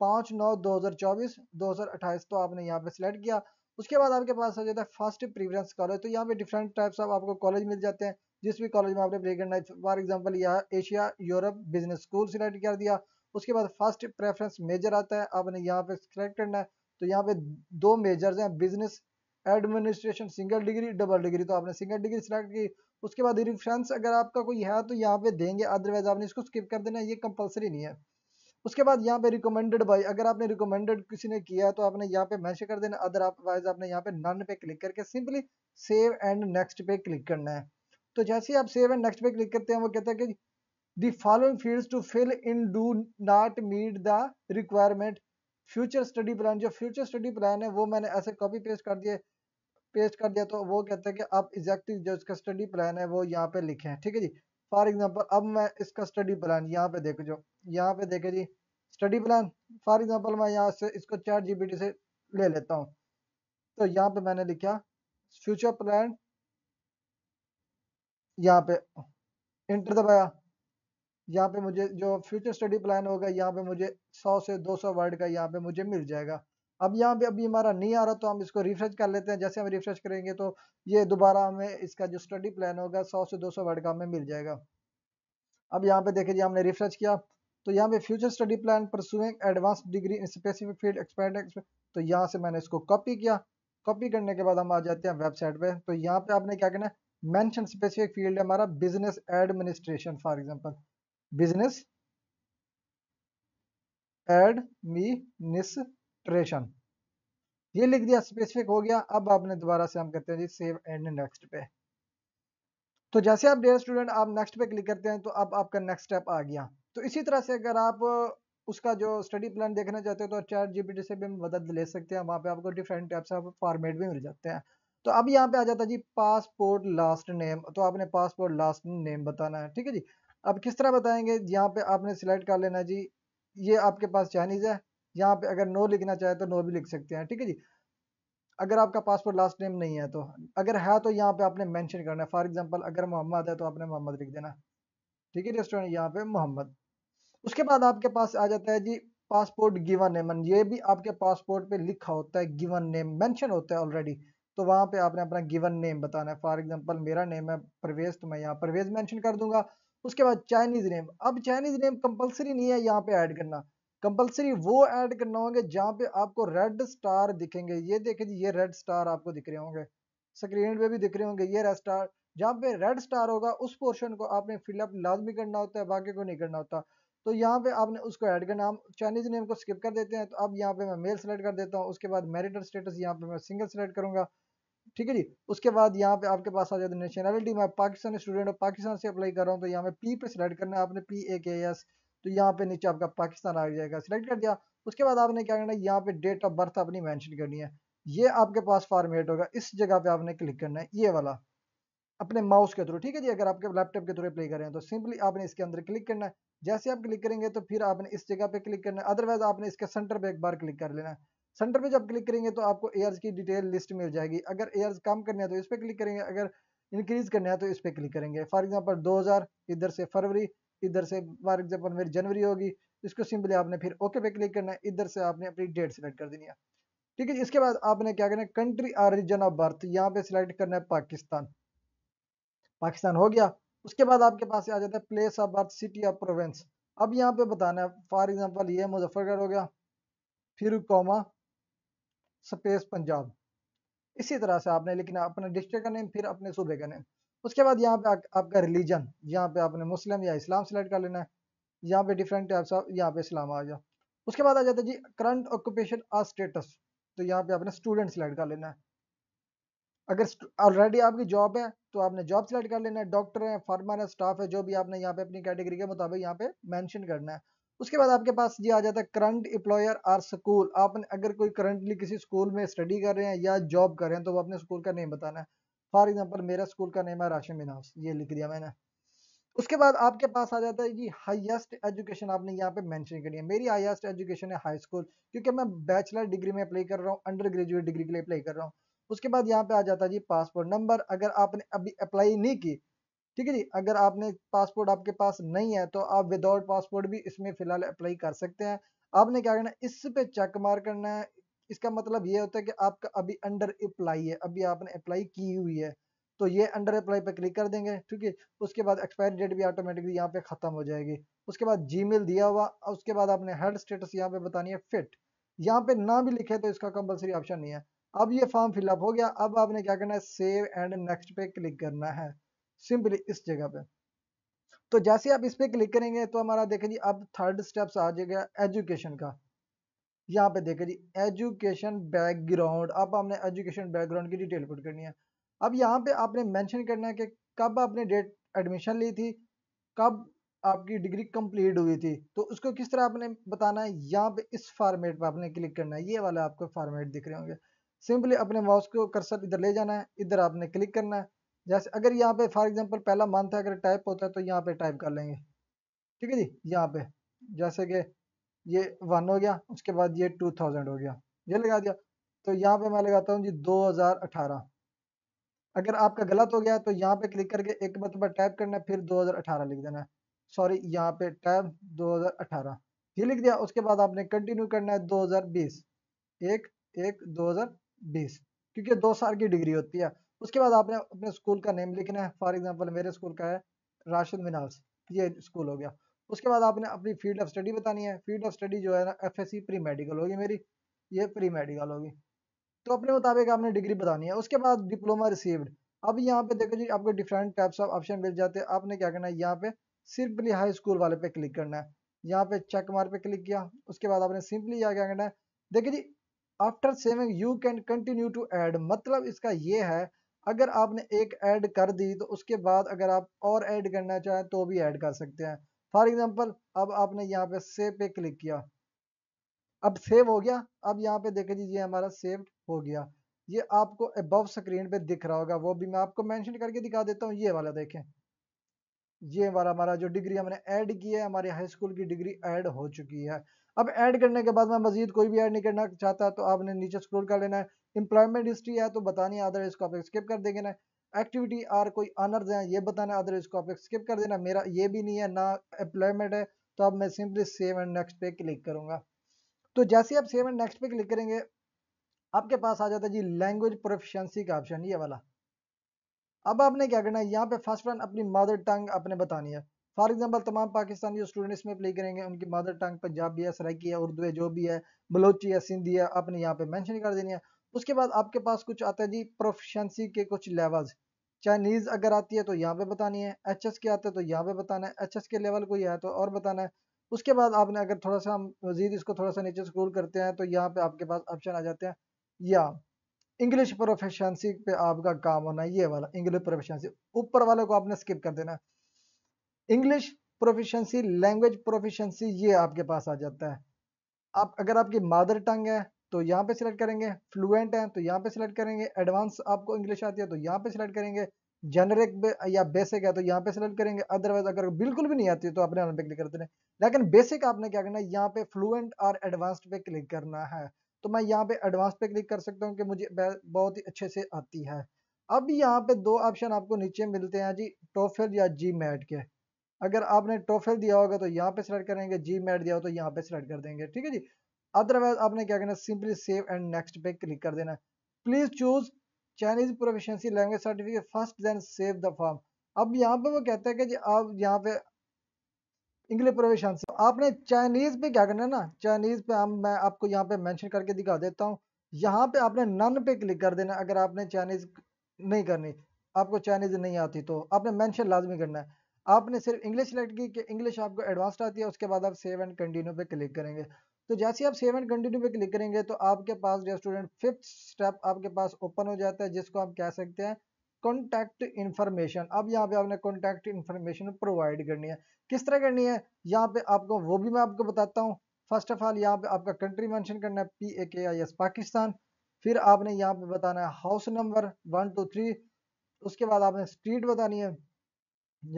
पाँच नौ दो हज़ार चौबीस दो हज़ार अट्ठाईस तो आपने यहाँ पे सिलेक्ट किया उसके बाद आपके पास आ जाता है फर्स्ट प्रीफरेंस कॉलेज तो यहाँ पे डिफरेंट टाइप्स ऑफ आपको कॉलेज मिल जाते हैं जिस भी कॉलेज में आपने ब्रेक करना है फॉर एग्जाम्पल यह Asia Europe business school select कर दिया उसके बाद फर्स्ट प्रेफरेंस मेजर आता है आपने यहाँ पे सिलेक्ट करना है तो यहाँ पे दो मेजर्स हैं business administration single degree double degree तो आपने सिंगल डिग्री सिलेक्ट की उसके बाद रिफ्रेंस अगर आपका कोई है तो यहाँ पे देंगे अदरवाइज आपने इसको स्किप कर देना ये कंपलसरी नहीं है उसके बाद यहाँ पे रिकमेंडेड बाई अगर आपने रिकमेंडेड किसी ने किया है तो आपने यहाँ पे मैंशन कर देना अदरवाइज आपने यहाँ पे नन पे क्लिक करके सिंपली सेव एंड नेक्स्ट पे क्लिक करना है तो जैसे ही आप सेव एंड नेक्स्ट पे क्लिक करते हैं वो कहता है कि the following fields to fill in do not meet the requirement future study plan जो फ्यूचर स्टडी प्लान है वो मैंने ऐसे कॉपी पेस्ट कर दिए पेस्ट कर दिया तो वो कहता है कि आप एग्जैक्टली जो इसका स्टडी प्लान है वो यहाँ पे लिखे हैं ठीक है जी फॉर एग्जाम्पल अब मैं इसका स्टडी प्लान यहाँ पे देखो जो यहाँ पे देखे जी स्टडी प्लान फॉर एग्जाम्पल मैं यहाँ से इसको चार जीबीटी से ले लेता हूँ तो यहाँ पे मैंने लिखा फ्यूचर प्लान यहाँ पे इंटर दबाया यहाँ पे मुझे जो फ्यूचर स्टडी प्लान होगा यहाँ पे मुझे 100 से 200 वर्ड का यहाँ पे मुझे मिल जाएगा अब यहाँ पे अभी हमारा नहीं आ रहा तो हम इसको रिफ्रेश कर लेते हैं जैसे हम रिफ्रेश करेंगे तो ये दोबारा हमें इसका जो स्टडी प्लान होगा 100 से 200 वर्ड का हमें मिल जाएगा अब यहाँ पे देखिए जी हमने रिफ्रेश किया तो यहाँ पे future study plan pursuing advance degree in specific field expand तो यहाँ से मैंने इसको कॉपी किया कॉपी करने के बाद हम आ जाते हैं वेबसाइट पे तो यहाँ पे आपने क्या करना है मेंशन स्पेसिफिक फील्ड है हमारा business administration for example business administration ये लिख दिया स्पेसिफिक हो गया अब आपने दोबारा से हम कहते हैं जी सेव एंड नेक्स्ट पे तो जैसे आप डेयर स्टूडेंट आप नेक्स्ट पे क्लिक करते हैं तो अब आपका नेक्स्ट स्टेप आ गया तो इसी तरह से अगर आप उसका जो स्टडी प्लान देखना चाहते हो तो चैट जीपीटी से भी मदद ले सकते हैं वहां पे आपको डिफरेंट टाइप्स ऑफ फॉर्मेट भी मिल जाते हैं तो अब यहाँ पे आ जाता है जी पासपोर्ट लास्ट नेम तो आपने पासपोर्ट लास्ट नेम बताना है ठीक है जी अब किस तरह बताएंगे यहाँ पे आपने सिलेक्ट कर लेना जी ये आपके पास चाइनीज़ है यहाँ पे अगर नो लिखना चाहे तो नो भी लिख सकते हैं ठीक है जी अगर आपका पासपोर्ट लास्ट नेम नहीं है तो अगर है तो यहाँ पे आपने मैंशन करना है फॉर एग्जाम्पल अगर मोहम्मद है तो आपने मोहम्मद लिख देना ठीक है रेस्टोरेंट यहाँ पे मोहम्मद उसके बाद आपके पास आ जाता है जी पासपोर्ट गिवन नेम ये भी आपके पासपोर्ट पे लिखा होता है गिवन नेम मेंशन होता है ऑलरेडी तो वहाँ पे आपने अपना गिवन नेम बताना है फॉर एग्जांपल मेरा नेम है परवेज तो मैं यहाँ परवेज मेंशन कर दूंगा उसके बाद चाइनीज नेम अब चाइनीज नेम कंपलसरी नहीं है यहाँ पे ऐड करना कंपलसरी वो ऐड करना होंगे जहाँ पे आपको रेड स्टार दिखेंगे ये देखें जी ये रेड स्टार आपको दिख रहे होंगे स्क्रीन पे भी दिख रहे होंगे ये रेड स्टार जहाँ पे रेड स्टार होगा उस पोर्शन को आपने फिलअप लाजमी करना होता है बाकी को नहीं करना होता तो यहाँ पे आपने उसको ऐड करना हम चाइनीज नेम को स्किप कर देते हैं तो अब यहाँ पे मैं मेल सेलेक्ट कर देता हूँ उसके बाद मैरिटल स्टेटस यहाँ पे मैं सिंगल सेलेक्ट करूंगा ठीक है जी उसके बाद यहाँ पे आपके पास आ जाता है नेशनलिटी मैं पाकिस्तान स्टूडेंट और पाकिस्तान से अप्लाई कर रहा हूँ तो यहाँ पे पी पे सिलेक्ट करना है आपने पी ए के एस तो यहाँ पे नीचे आपका पाकिस्तान आ जाएगा सिलेक्ट कर दिया उसके बाद आपने क्या करना है यहाँ पे डेट ऑफ बर्थ अपनी मैंशन करनी है ये आपके पास फॉर्मेट होगा इस जगह पे आपने क्लिक करना है ये वाला अपने माउस के थ्रू ठीक है जी अगर आपके लैपटॉप के थ्रू प्ले कर रहे हैं तो सिंपली आपने इसके अंदर क्लिक करना है जैसे आप क्लिक करेंगे तो फिर आपने इस जगह पे क्लिक करना है अदरवाइज आपने इसके सेंटर पे एक बार क्लिक कर लेना है सेंटर पे जब क्लिक करेंगे तो आपको एयर्स की डिटेल लिस्ट मिल जाएगी अगर एयर्स कम करने है तो इस पर क्लिक करेंगे अगर इंक्रीज करने है तो इस पर क्लिक करेंगे फॉर एग्जाम्पल दो हज़ार इधर से फरवरी इधर से फॉर एग्जाम्पल मेरी जनवरी होगी इसको सिंपली आपने फिर ओके पे क्लिक करना है इधर से आपने अपनी डेट सेलेक्ट कर देनी है ठीक है इसके बाद आपने क्या करना है कंट्री और रीजन ऑफ बर्थ यहाँ पे सिलेक्ट करना है पाकिस्तान पाकिस्तान हो गया उसके बाद आपके पास आ जाता है place of birth city of province अब यहाँ पे बताना है फॉर एग्जाम्पल ये मुजफ्फरगढ़ हो गया फिर कोमा स्पेस पंजाब इसी तरह से आपने लेकिन अपने डिस्ट्रिक्ट का नेम फिर अपने सूबे का नेम उसके बाद यहाँ पे आ, आपका रिलीजन यहाँ पे आपने मुस्लिम या इस्लाम सेलेक्ट कर लेना है यहाँ पे डिफरेंट टाइप्स ऑफ यहाँ पे इस्लाम आ जाओ उसके बाद आ जाता है जी करंट ऑक्यूपेशन और स्टेटस तो यहाँ पे आपने स्टूडेंट सेलेक्ट कर लेना है अगर ऑलरेडी आपकी जॉब है तो आपने जॉब सेलेक्ट कर लेना है डॉक्टर है फार्मर है स्टाफ है जो भी आपने यहाँ पे अपनी कैटेगरी के मुताबिक यहाँ पे मैंशन करना है उसके बाद आपके पास ये आ जाता है करंट एम्प्लॉयर आर स्कूल आपने अगर कोई करंटली किसी स्कूल में स्टडी कर रहे हैं या जॉब कर रहे हैं तो वो अपने स्कूल का नेम बताना है फॉर एग्जाम्पल मेरा स्कूल का नेम है राशिद मिनास ये लिख दिया मैंने उसके बाद आपके पास आ जाता है जी हाईएस्ट एजुकेशन आपने यहाँ पे मेंशन करी है मेरी हाईएस्ट एजुकेशन है हाई स्कूल क्योंकि मैं बैचलर डिग्री में अप्लाई कर रहा हूँ अंडर ग्रेजुएट डिग्री के लिए अप्लाई कर रहा हूँ उसके बाद यहाँ पे आ जाता है जी पासपोर्ट नंबर अगर आपने अभी अप्लाई नहीं की ठीक है जी अगर आपने पासपोर्ट आपके पास नहीं है तो आप विदाउट पासपोर्ट भी इसमें फिलहाल अप्लाई कर सकते हैं आपने क्या करना है इस पे चेक मार करना है इसका मतलब ये होता है कि आपका अभी अंडर अप्लाई है अभी आपने अप्लाई की हुई है तो ये अंडर अप्लाई पे क्लिक कर देंगे ठीक है उसके बाद एक्सपायरी डेट भी ऑटोमेटिकली यहाँ पे खत्म हो जाएगी उसके बाद मेल दिया हुआ उसके बाद आपने हेड स्टेटस यहाँ पे बतानी है फिट यहाँ पे ना भी लिखे तो इसका कंपल्सरी ऑप्शन नहीं है अब ये फॉर्म फिलअप हो गया अब आपने क्या करना है सेव एंड नेक्स्ट पे क्लिक करना है सिंपली इस जगह पे तो जैसे आप इस पर क्लिक करेंगे तो हमारा देखें जी अब थर्ड स्टेप्स आ जाएगा एजुकेशन का यहाँ पे देखें जी एजुकेशन बैकग्राउंड अब आपने एजुकेशन बैकग्राउंड की डिटेल पुट करनी है अब यहाँ पे आपने मेंशन करना है कि कब आपने डेट एडमिशन ली थी कब आपकी डिग्री कंप्लीट हुई थी तो उसको किस तरह आपने बताना है यहाँ पे इस फॉर्मेट पे आपने क्लिक करना है ये वाला आपको फॉर्मेट दिख रहे होंगे सिंपली अपने माउस को कर्सर इधर ले जाना है इधर आपने क्लिक करना है जैसे अगर यहाँ पे फॉर एग्जांपल पहला मंथ है अगर टाइप होता है तो यहाँ पे टाइप कर लेंगे ठीक है जी यहाँ पे जैसे कि ये वन हो गया उसके बाद ये टू थाउजेंड हो गया ये लगा दिया तो यहाँ पे मैं लगाता हूँ जी दो हजार अठारह अगर आपका गलत हो गया तो यहाँ पे क्लिक करके एक मतलब टाइप करना है फिर दो हजार अठारह लिख देना है सॉरी यहाँ पे हजार अठारह ये लिख दिया उसके बाद आपने कंटिन्यू करना है दो बीस एक एक बीस क्योंकि दो साल की डिग्री होती है उसके बाद आपने अपने स्कूल का नेम लिखना है फॉर एग्जाम्पल मेरे स्कूल का है राशिद मिनाल्स ये स्कूल हो गया उसके बाद आपने अपनी फील्ड ऑफ स्टडी बतानी है फील्ड ऑफ स्टडी जो है ना एफ प्री मेडिकल होगी मेरी ये प्री मेडिकल होगी तो अपने मुताबिक आपने डिग्री बतानी है उसके बाद डिप्लोमा रिसीव्ड अब यहाँ पे देखो जी आपको डिफरेंट टाइप्स ऑफ ऑप्शन मिल जाते हैं आपने क्या करना है यहाँ पे सिंपली हाई स्कूल वाले पे क्लिक करना है यहाँ पे चेक मार पे क्लिक किया उसके बाद आपने सिंपली यहाँ क्या करना है देखिए जी after saving you can continue to add मतलब इसका ये है अगर आपने एक ऐड कर दी तो उसके बाद अगर आप और ऐड करना चाहें तो भी ऐड कर सकते हैं फॉर एग्जांपल अब आपने यहाँ पे सेव पे क्लिक किया अब सेव हो गया अब यहाँ पे देखें जी ये हमारा सेव हो गया ये आपको अबव स्क्रीन पे दिख रहा होगा वो भी मैं आपको मैंशन करके दिखा देता हूँ ये वाला देखें ये वाला हमारा जो डिग्री हमने ऐड की है हमारे हाई स्कूल की डिग्री ऐड हो चुकी है अब ऐड करने के बाद मैं मजीद कोई भी ऐड नहीं करना चाहता तो आपने नीचे स्क्रोल कर लेना है एम्प्लॉयमेंट हिस्ट्री है तो बतानी है अदर इसको आप स्किप कर देंगे ना एक्टिविटी आर कोई अनर्स हैं ये बताना अदर इसको आप स्किप कर देना मेरा ये भी नहीं है ना एम्प्लॉयमेंट है तो अब मैं सिंपली सेव एंड नेक्स्ट पे क्लिक करूंगा तो जैसे आप सेव एंड नेक्स्ट पे क्लिक करेंगे आपके पास आ जाता है जी लैंग्वेज प्रोफिशंसी का ऑप्शन ये वाला अब आपने क्या करना है यहाँ पे फर्स्ट वन अपनी मदर टंग आपने बतानी है फॉर एग्जाम्पल तमाम पाकिस्तानी स्टूडेंट्स में प्ले करेंगे उनकी मदर टंग पंजाबी है सराइकी है उर्दू है जो भी है बलोची है सिंधी है आपने यहाँ पे मैंशन कर देनी है उसके बाद आपके पास कुछ आता है जी प्रोफिशंसी के कुछ लेवल्स चाइनीज़ अगर आती है तो यहाँ पे बतानी है एच एस के आते हैं तो यहाँ पे बताना है एच एस के लेवल कोई है तो और बताना है उसके बाद आपने अगर थोड़ा सा मजीद इसको थोड़ा सा नीचे स्क्रोल करते हैं तो यहाँ पे आपके पास ऑप्शन आ जाते हैं या इंग्लिश प्रोफेशनसी पे आपका काम होना है ये वाला इंग्लिश प्रोफेशनसी ऊपर वाले को आपने स्किप कर देना है इंग्लिश प्रोफिशंसी लैंग्वेज प्रोफिशंसी ये आपके पास आ जाता है आप अगर आपकी मादर टंग है तो यहाँ पे सिलेक्ट करेंगे फ्लुएंट है तो यहाँ पे सिलेक्ट करेंगे एडवांस आपको इंग्लिश आती है तो यहाँ पे सिलेक्ट करेंगे जेनरिक या बेसिक है तो यहाँ पे सिलेक्ट करेंगे अदरवाइज अगर बिल्कुल भी नहीं आती है तो अपने पे क्लिक करते हैं लेकिन बेसिक आपने क्या करना है यहाँ पे फ्लुएंट और एडवांस्ड पे क्लिक करना है तो मैं यहाँ पे एडवांस पे क्लिक कर सकता हूँ कि मुझे बहुत ही अच्छे से आती है अब यहाँ पे दो ऑप्शन आपको नीचे मिलते हैं जी टोफिल या जी मैट के अगर आपने टोफिल दिया होगा तो यहाँ पे सिलेक्ट करेंगे जी मैट दिया हो तो यहाँ पे सिलेक्ट कर देंगे ठीक है जी अदरवाइज आपने क्या करना सिंपली सेव एंड नेक्स्ट पे क्लिक कर देना please choose Chinese proficiency language certificate first then save the form अब यहाँ पे वो कहते हैं कि जी आप यहाँ पे इंग्लिश प्रोफिशेंसी तो आपने चाइनीज पे क्या करना है ना चाइनीज पे हम मैं आपको यहाँ पे मेंशन करके दिखा देता हूँ यहाँ पे आपने नन पे क्लिक कर देना अगर आपने चाइनीज नहीं करनी आपको चाइनीज नहीं आती तो आपने मेंशन लाजमी करना है आपने सिर्फ इंग्लिश सेलेक्ट की कि इंग्लिश आपको एडवांस आती है उसके बाद आप सेव एंड कंटिन्यू पे क्लिक करेंगे तो जैसे आप सेव एंड कंटिन्यू पे क्लिक करेंगे तो आपके पास जो स्टूडेंट फिफ्थ स्टेप आपके पास ओपन हो जाता है जिसको आप कह सकते हैं कॉन्टैक्ट इन्फॉर्मेशन अब यहाँ पे आपने कॉन्टैक्ट इन्फॉर्मेशन प्रोवाइड करनी है किस तरह करनी है यहाँ पे आपको वो भी मैं आपको बताता हूँ फर्स्ट ऑफ ऑल यहाँ पे आपका कंट्री मैंशन करना है पी ए के आई एस पाकिस्तान फिर आपने यहाँ पे बताना है house number one two three उसके बाद आपने स्ट्रीट बतानी है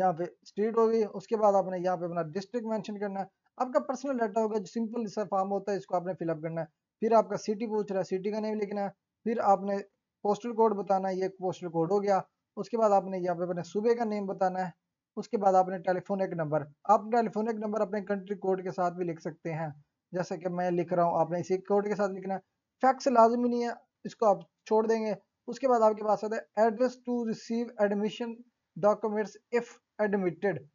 यहाँ पे स्ट्रीट होगी उसके बाद आपने यहाँ पे अपना डिस्ट्रिक्ट मेंशन करना है आपका पर्सनल डाटा होगा जो सिंपल सा फॉर्म होता है इसको आपने फिलअप करना है फिर आपका सिटी पूछ रहा है सिटी का नेम लिखना है फिर आपने पोस्टल कोड बताना है ये पोस्टल कोड हो गया उसके बाद आपने यहाँ पे अपने सूबे का नेम बताना है उसके बाद आपने टेलीफोनिक नंबर आप टेलीफोनिक नंबर अपने कंट्री कोड के साथ भी लिख सकते हैं जैसे कि मैं लिख रहा हूँ आपने इसी कोड के साथ लिखना है फैक्स लाजमी नहीं है इसको आप छोड़ देंगे उसके बाद आपके पास आता है address to receive admission documents if admitted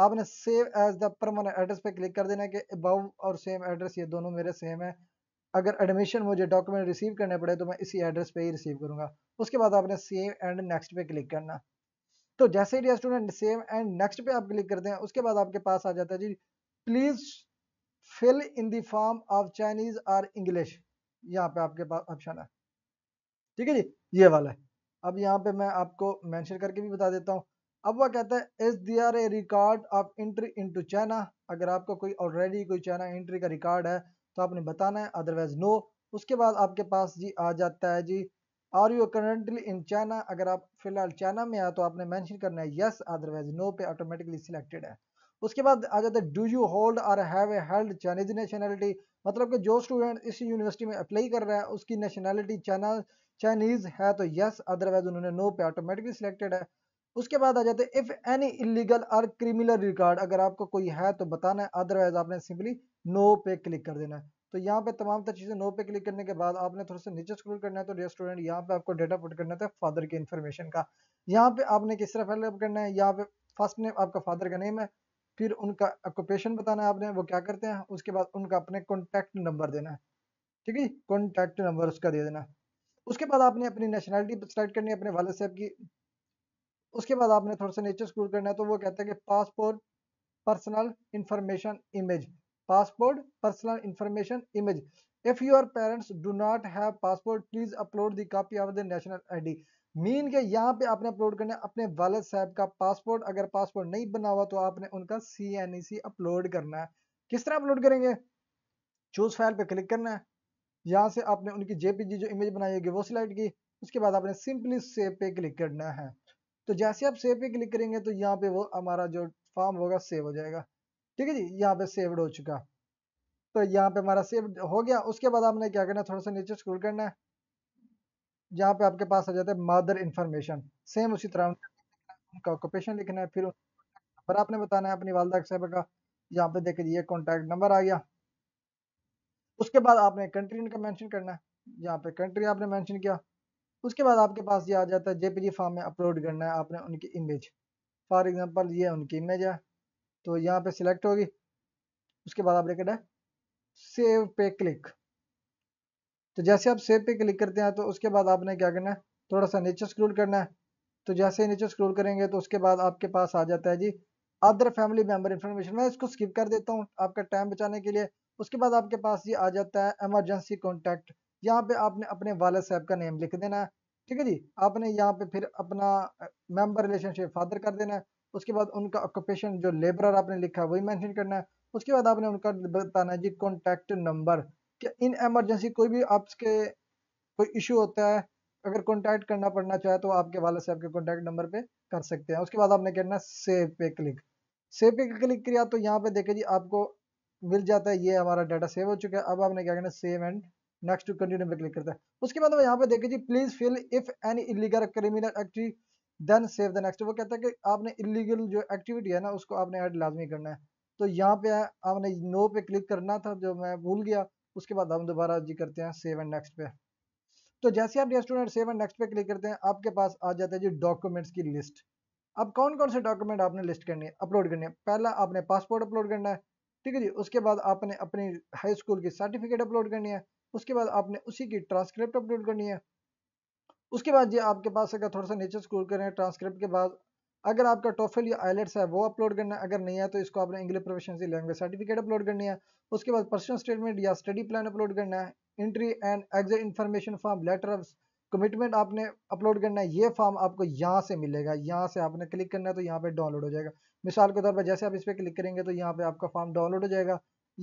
आपने save as the permanent address पे क्लिक कर देना है कि अबव और सेम एड्रेस ये दोनों मेरे सेम है अगर एडमिशन मुझे डॉक्यूमेंट रिसीव करने पड़े तो मैं इसी एड्रेस पे ही रिसीव करूंगा उसके बाद आपने सेव एंड नेक्स्ट पे क्लिक करना तो जैसे ही स्टूडेंट सेव एंड नेक्स्ट पे आप क्लिक करते हैं उसके बाद आपके पास आ जाता है जी please fill in the form of Chinese और इंग्लिश यहाँ पे आपके पास ऑप्शन है ठीक है जी ये वाला है अब यहाँ पे मैं आपको मैंशन करके भी बता देता हूँ अब वह कहता है is there a record of entry into China अगर आपका कोई ऑलरेडी कोई चाइना एंट्री का रिकॉर्ड है तो आपने बताना है अदरवाइज नो उसके बाद आपके पास जी आ जाता है जी are you currently in China अगर आप फिलहाल चाइना में आए तो आपने मैंशन करना है यस अदरवाइज नो पे ऑटोमेटिकली सिलेक्टेड है उसके बाद आ जाता है do you hold or have a held Chinese nationality मतलब कि जो स्टूडेंट इस यूनिवर्सिटी में अप्लाई कर रहा है उसकी नेशनैलिटी चाइना चाइनीज़ है तो यस अदरवाइज उन्होंने नो पे ऑटोमेटिकली सिलेक्टेड है उसके बाद आ जाते हैं इफ़ एनी इलीगल और क्रिमिनल रिकॉर्ड अगर आपको कोई है तो बताना है अदरवाइज आपने सिंपली नो पे क्लिक कर देना है तो यहाँ पे तमाम तरह चीज़ें नो पे क्लिक करने के बाद आपने थोड़ा सा नीचे स्क्रॉल करना है तो डियर स्टूडेंट यहाँ पे आपको डेटा पुट करना था फादर की इन्फॉर्मेशन का यहाँ पे आपने किस तरह फिलअप करना है यहाँ पे फर्स्ट नेम आपका फादर का नेम है फिर उनका ऑक्यूपेशन बताना है आपने वो क्या करते हैं उसके बाद उनका अपने कॉन्टैक्ट नंबर देना है ठीक है कॉन्टैक्ट नंबर उसका दे देना उसके बाद आपने अपनी नेशनैलिटी सेलेक्ट करनी है अपने वाले साहब की उसके बाद आपने थोड़ा सा नेचर स्क्रोल करना है तो वो कहता है कि passport personal information image passport personal information image if your parents do not have passport please upload the copy of the national ID mean के यहाँ पे आपने अपलोड करना है अपने वालद साहब का पासपोर्ट अगर पासपोर्ट नहीं बना हुआ तो आपने उनका सी एन ई सी अपलोड करना है किस तरह अपलोड करेंगे चूज फाइल पे क्लिक करना है यहाँ से आपने उनकी जेपीजी जो इमेज बनाई होगी वो सिलेक्ट की उसके बाद आपने सिंपली सेव पे क्लिक करना है तो जैसे आप सेव पे क्लिक करेंगे तो यहाँ पे वो हमारा जो फॉर्म होगा सेव हो जाएगा ठीक है जी यहाँ पे सेव्ड हो चुका तो यहाँ पे हमारा सेव हो गया उसके बाद आपने क्या करना है थोड़ा सा नीचे स्क्रॉल करना है यहाँ पे आपके पास आ जाता है मदर इंफॉर्मेशन सेम उसी तरह उनका ऑक्यूपेशन लिखना है फिर पर आपने बताना है अपनी वालदा साहब का यहाँ पे देखिए ये कॉन्टैक्ट नंबर आ गया उसके बाद आपने कंट्री इनका मेंशन करना है यहाँ पे कंट्री आपने मेंशन किया उसके बाद आपके पास ये आ जाता है जेपीजी फॉर्म में अपलोड करना है आपने उनकी इमेज फॉर एग्जांपल ये उनकी इमेज है तो यहाँ पे सिलेक्ट होगी उसके बाद आपने करना है सेव पे क्लिक तो जैसे आप सेव पे क्लिक करते हैं तो उसके बाद आपने क्या करना है थोड़ा सा नीचे स्क्रोल करना है तो जैसे नीचे स्क्रोल करेंगे तो उसके बाद आपके पास आ जाता है जी अदर फैमिली मेम्बर इन्फॉर्मेशन मैं इसको स्किप कर देता हूँ आपका टाइम बचाने के लिए उसके बाद आपके पास ये आ जाता है एमरजेंसी कॉन्टैक्ट यहाँ पे आपने अपने वाले साहब का नेम लिख देना है ठीक है जी आपने यहाँ पे फिर अपना मेंबर रिलेशनशिप फादर कर देना है उसके बाद उनका ऑक्यूपेशन जो लेबरर आपने लिखा है वही मैंशन करना है उसके बाद आपने उनका बताना है जी कॉन्टैक्ट नंबर क्या इन एमरजेंसी कोई भी आपके कोई इशू होता है अगर कॉन्टैक्ट करना पड़ना चाहे तो आपके वाले साहब के कॉन्टैक्ट नंबर पे कर सकते हैं उसके बाद आपने करना है सेव पे क्लिक सेव पे क्लिक किया तो यहाँ पे देखे जी आपको मिल जाता है ये हमारा डाटा सेव हो चुका है अब आपने क्या करना है save and next to continue पे क्लिक करता है उसके बाद यहाँ पे देखिए जी please fill if any illegal criminal activity then save the next वो कहता है कि आपने इलीगल जो एक्टिविटी है ना उसको आपने ऐड लाजमी करना है तो यहाँ पे आपने नो पे क्लिक करना था जो मैं भूल गया उसके बाद हम दोबारा जी करते हैं सेव एंड नेक्स्ट पे तो जैसे आप स्टूडेंट सेव एंड नेक्स्ट पे क्लिक करते हैं आपके पास आ जाता है जी डॉक्यूमेंट्स की लिस्ट अब कौन कौन से डॉक्यूमेंट आपने लिस्ट करनी है अपलोड करनी है पहला आपने पासपोर्ट अपलोड करना है ठीक है जी उसके बाद आपने अपनी हाई स्कूल की सर्टिफिकेट अपलोड करनी है उसके बाद आपने उसी की ट्रांसक्रिप्ट अपलोड करनी है उसके बाद ये आपके पास अगर थोड़ा सा नीचे स्कूल करें ट्रांसक्रिप्ट के बाद अगर आपका टोफिल या आइलेट्स है वो अपलोड करना है अगर नहीं है तो इसको आपने English proficiency language certificate upload करनी है उसके बाद पर्सनल स्टेटमेंट या स्टडी प्लान अपलोड करना है entry and exit information form letter of commitment आपने अपलोड करना है ये फॉर्म आपको यहाँ से मिलेगा यहाँ से आपने क्लिक करना है तो यहाँ पे डाउनलोड हो जाएगा मिसाल के तौर पर जैसे आप इस पर क्लिक करेंगे तो यहाँ पे आपका फॉर्म डाउनलोड हो जाएगा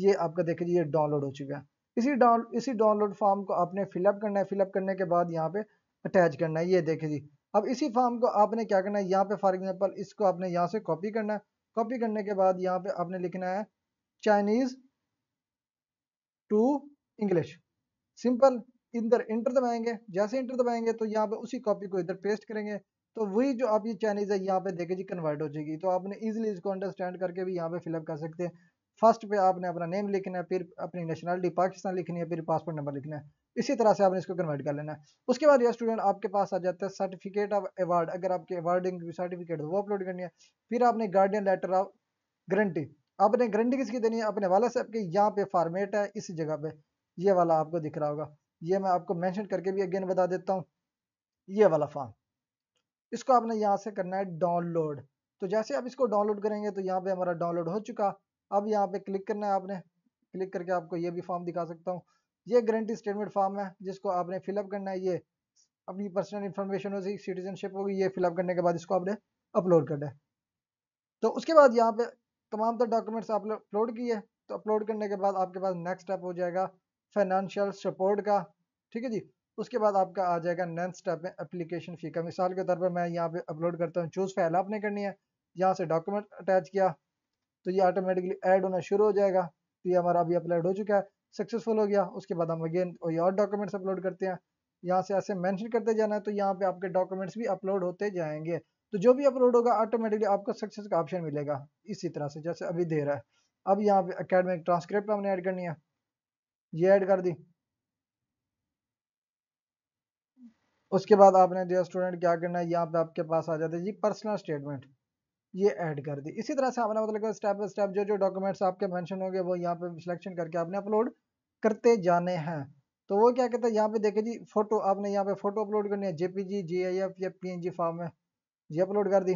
ये आपका देखिए ये डाउनलोड हो चुका है इसी डाउन इसी डाउनलोड फॉर्म को आपने फिलअप करना है फिलअप करने के बाद यहाँ पे अटैच करना है ये देखें जी अब इसी फॉर्म को आपने क्या करना है यहाँ पे फॉर एग्जाम्पल इसको आपने यहाँ से कॉपी करना है कॉपी करने के बाद यहाँ पे आपने लिखना है चाइनीज टू इंग्लिश सिंपल इधर इंटर दबाएंगे जैसे इंटर दबाएंगे तो यहाँ पे उसी कॉपी को इधर पेस्ट करेंगे तो वही जो आप ये चाइनीज़ है यहाँ पे देखे जी कन्वर्ट हो जाएगी तो आपने इजीली इसको अंडरस्टैंड करके भी यहाँ पे फिलअप कर सकते हैं फर्स्ट पे आपने अपना नेम लिखना है फिर अपनी नेशनलिटी पाकिस्तान लिखनी है फिर पासपोर्ट नंबर लिखना है इसी तरह से आपने इसको कन्वर्ट कर लेना है उसके बाद यह स्टूडेंट आपके पास आ जाता है सर्टिफिकेट ऑफ अवार्ड अगर आपके अवार्डिंग सर्टिफिकेट वो अपलोड करनी है फिर आपने गार्डियन लेटर ऑफ गारंटी आपने गारंटी किसकी देनी है अपने वाला साहब के यहाँ पे फार्मेट है इस जगह पे ये वाला आपको दिख रहा होगा ये मैं आपको मैंशन करके भी अगेन बता देता हूँ ये वाला फॉर्म इसको आपने यहाँ से करना है डाउनलोड तो जैसे आप इसको डाउनलोड करेंगे तो यहाँ पे हमारा डाउनलोड हो चुका अब यहाँ पे क्लिक करना है आपने क्लिक करके आपको ये भी फॉर्म दिखा सकता हूँ ये गारंटी स्टेटमेंट फॉर्म है जिसको आपने फिलअप करना है ये अपनी पर्सनल इन्फॉर्मेशन सी सिटीजनशिप होगी ये फिलअप करने के बाद इसको आपने अपलोड करना है तो उसके बाद यहाँ पे तमाम तर डॉक्यूमेंट्स आपने अपलोड किए तो अपलोड करने के बाद आपके पास नेक्स्ट स्टेप हो जाएगा फाइनेंशियल सपोर्ट का ठीक है जी उसके बाद आपका आ जाएगा नेक्स्ट स्टेप में अप्लीकेशन फ़ी का मिसाल के तौर पर मैं यहाँ पे अपलोड करता हूँ चूज़ फैल आपने करनी है यहाँ से डॉक्यूमेंट अटैच किया तो ये ऑटोमेटिकली ऐड होना शुरू हो जाएगा तो ये हमारा अभी अपलोड हो चुका है सक्सेसफुल हो गया उसके बाद हम अगेन कोई और डॉक्यूमेंट्स अपलोड करते हैं यहाँ से ऐसे मेंशन करते जाना है तो यहाँ पे आपके डॉक्यूमेंट्स भी अपलोड होते जाएंगे तो जो भी अपलोड होगा ऑटोमेटिकली आपको सक्सेस का ऑप्शन मिलेगा इसी तरह से जैसे अभी दे रहा है अब यहाँ पे अकेडमिक ट्रांसक्रिप्ट हमने ऐड करनी है ये ऐड कर दी उसके बाद आपने जो स्टूडेंट क्या करना है यहाँ पे आपके पास आ जाता है जी पर्सनल स्टेटमेंट ये ऐड कर दी इसी तरह से आपने मतलब स्टेप बाई स्टेप जो जो डॉक्यूमेंट्स आपके मेंशन होंगे वो यहाँ पे सिलेक्शन करके आपने अपलोड करते जाने हैं तो वो क्या कहते हैं यहाँ पे देखे जी फोटो आपने यहाँ पे फोटो अपलोड करनी है जेपीजी जीआईएफ या पीएनजी फॉर्म में ये अपलोड कर दी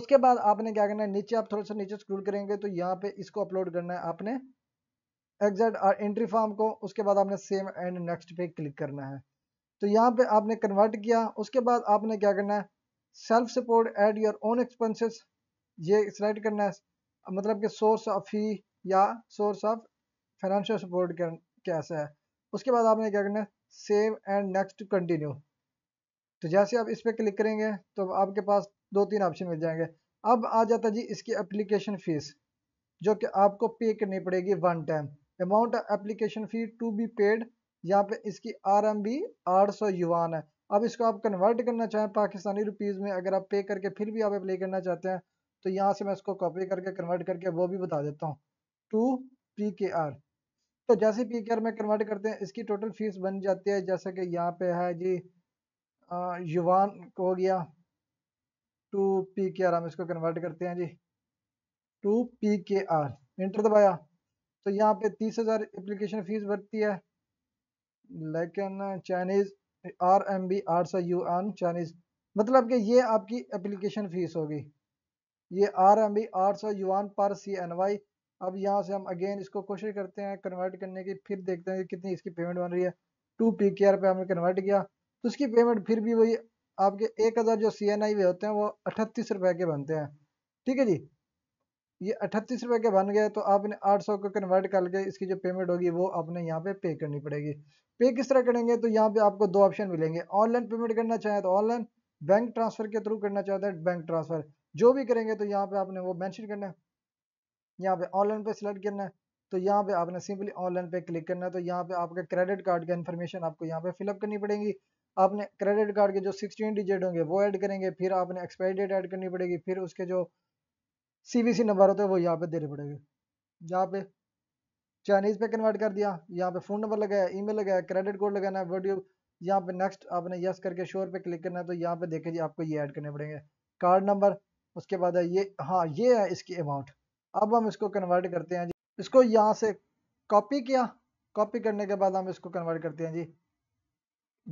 उसके बाद आपने क्या करना है नीचे आप थोड़ा सा नीचे स्क्रूल करेंगे तो यहाँ पे इसको अपलोड करना है आपने एग्जैक्ट और एंट्री फॉर्म को उसके बाद आपने सेम एंड नेक्स्ट पे क्लिक करना है तो यहाँ पे आपने कन्वर्ट किया उसके बाद आपने क्या करना है self support at your own expenses ये स्लाइड करना है मतलब कि सोर्स ऑफ फी या सोर्स ऑफ फाइनेंशियल सपोर्ट कैसा है उसके बाद आपने क्या करना है सेव एंड नेक्स्ट कंटिन्यू तो जैसे आप इस पर क्लिक करेंगे तो आपके पास दो तीन ऑप्शन मिल जाएंगे अब आ जाता जी इसकी एप्लीकेशन फ़ीस जो कि आपको पे करनी पड़ेगी one time amount application fee to be paid यहाँ पे इसकी आर एम बी आठ सौ युवान है अब इसको आप कन्वर्ट करना चाहें पाकिस्तानी रुपीज़ में अगर आप पे करके फिर भी आप अप्लाई करना चाहते हैं तो यहाँ से मैं इसको कॉपी करके कन्वर्ट करके वो भी बता देता हूँ टू पी के आर तो जैसे पी के आर में कन्वर्ट करते हैं इसकी टोटल फीस बन जाती है जैसे कि यहाँ पे है जी युवान हो गया टू पी के आर हम इसको कन्वर्ट करते हैं जी to P K R enter दबाया तो यहाँ पे तीस हज़ार एप्लीकेशन फ़ीस बढ़ती है लेकिन चाइनीज़ आर एम बी आठ सौ यू आन चाइनीज मतलब कि ये आपकी एप्लीकेशन फ़ीस होगी ये आर एम बी आठ सौ यूआन पर सी एन वाई अब यहाँ से हम अगेन इसको कोशिश करते हैं कन्वर्ट करने की फिर देखते हैं कि कितनी इसकी पेमेंट बन रही है टू पी के आर पर हमने कन्वर्ट किया तो उसकी पेमेंट फिर भी वही आपके एक हज़ार जो सी एन आई वे होते हैं वो अठतीस रुपए के बनते हैं ठीक है जी ये अठतीस रुपए के बन गए तो आपने 800 को कन्वर्ट करके इसकी जो पेमेंट होगी वो आपने यहाँ पे पे करनी पड़ेगी पे किस तरह करेंगे तो यहाँ पे आपको दो ऑप्शन मिलेंगे ऑनलाइन पेमेंट करना चाहे तो ऑनलाइन बैंक ट्रांसफर के थ्रू करना चाहते हैं बैंक ट्रांसफर जो भी करेंगे तो यहाँ पे आपने वो मैंशन करना है यहाँ पे ऑनलाइन पे सिलेक्ट करना है तो यहाँ पे आपने सिंपली ऑनलाइन पे क्लिक करना है तो यहाँ पे आपका क्रेडिट कार्ड का इन्फॉर्मेशन आपको यहाँ पे फिलअप करनी पड़ेगी आपने क्रेडिट कार्ड के जो सिक्सटीन डिजिट होंगे वो ऐड करेंगे फिर आपने एक्सपायरी डेट ऐड करनी पड़ेगी फिर उसके जो सीवीसी नंबर होता है वो यहाँ पे देने पड़ेंगे यहाँ पे चाइनीज़ पे कन्वर्ट कर दिया यहाँ पे फ़ोन नंबर लगाया ईमेल लगाया क्रेडिट कोड लगाना है वीडियो यहाँ पे नेक्स्ट आपने यस करके शोर पे क्लिक करना है तो यहाँ पे देखे जी आपको ये ऐड करने पड़ेंगे कार्ड नंबर उसके बाद है ये हाँ ये है इसकी अमाउंट अब हम इसको कन्वर्ट करते हैं जी इसको यहाँ से कॉपी किया कॉपी करने के बाद हम इसको कन्वर्ट करते हैं जी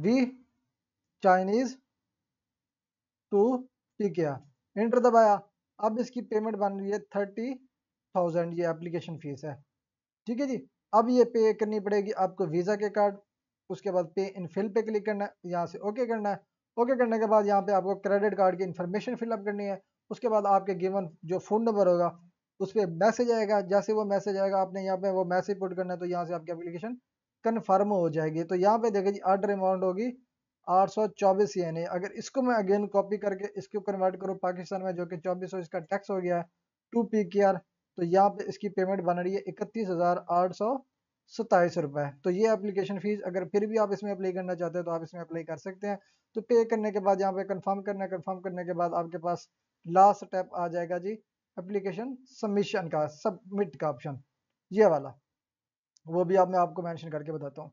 वी चाइनीज़ टू पी किया इंटर दबाया अब इसकी पेमेंट बन रही है थर्टी थाउजेंड ये एप्लीकेशन फीस है ठीक है जी अब ये पे करनी पड़ेगी आपको वीज़ा के कार्ड उसके बाद पे इन फिल पे क्लिक करना है यहाँ से ओके करना है ओके करने के बाद यहाँ पे आपको क्रेडिट कार्ड की इन्फॉर्मेशन फिलअप करनी है उसके बाद आपके गिवन जो फ़ोन नंबर होगा उस पर मैसेज आएगा जैसे वो मैसेज आएगा आपने यहाँ पे वो मैसेज पुट करना है तो यहाँ से आपकी एप्लीकेशन कन्फर्म हो जाएगी तो यहाँ पे देखिए जी आर्डर अमाउंट होगी 824 यानी अगर इसको मैं अगेन कॉपी करके इसको कन्वर्ट करूँ पाकिस्तान में जो कि 2400 इसका टैक्स हो गया है टू पी के आर तो यहाँ पे इसकी पेमेंट बन रही है इकतीस हज़ार आठ सौ सत्ताईस रुपए तो ये एप्लीकेशन फ़ीस अगर फिर भी आप इसमें अप्लाई करना चाहते हैं तो आप इसमें अप्लाई कर सकते हैं तो पे करने के बाद यहाँ पे कंफर्म करना कन्फर्म कंफर्म करने के बाद आपके पास लास्ट स्टेप आ जाएगा जी एप्लीकेशन सबमिशन का सबमिट का ऑप्शन ये वाला वो भी आप मैं आपको मैंशन करके बताता हूँ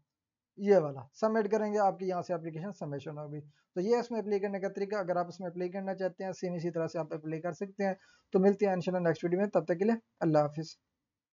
ये वाला सबमिट करेंगे आपकी यहाँ से एप्लीकेशन सबमिशन होगी तो ये इसमें अप्लाई करने का तरीका अगर आप इसमें अप्लाई करना चाहते हैं सेम इसी तरह से आप अप्लाई कर सकते हैं तो मिलते हैं इंशाल्लाह नेक्स्ट वीडियो में तब तक के लिए अल्लाह हाफिज़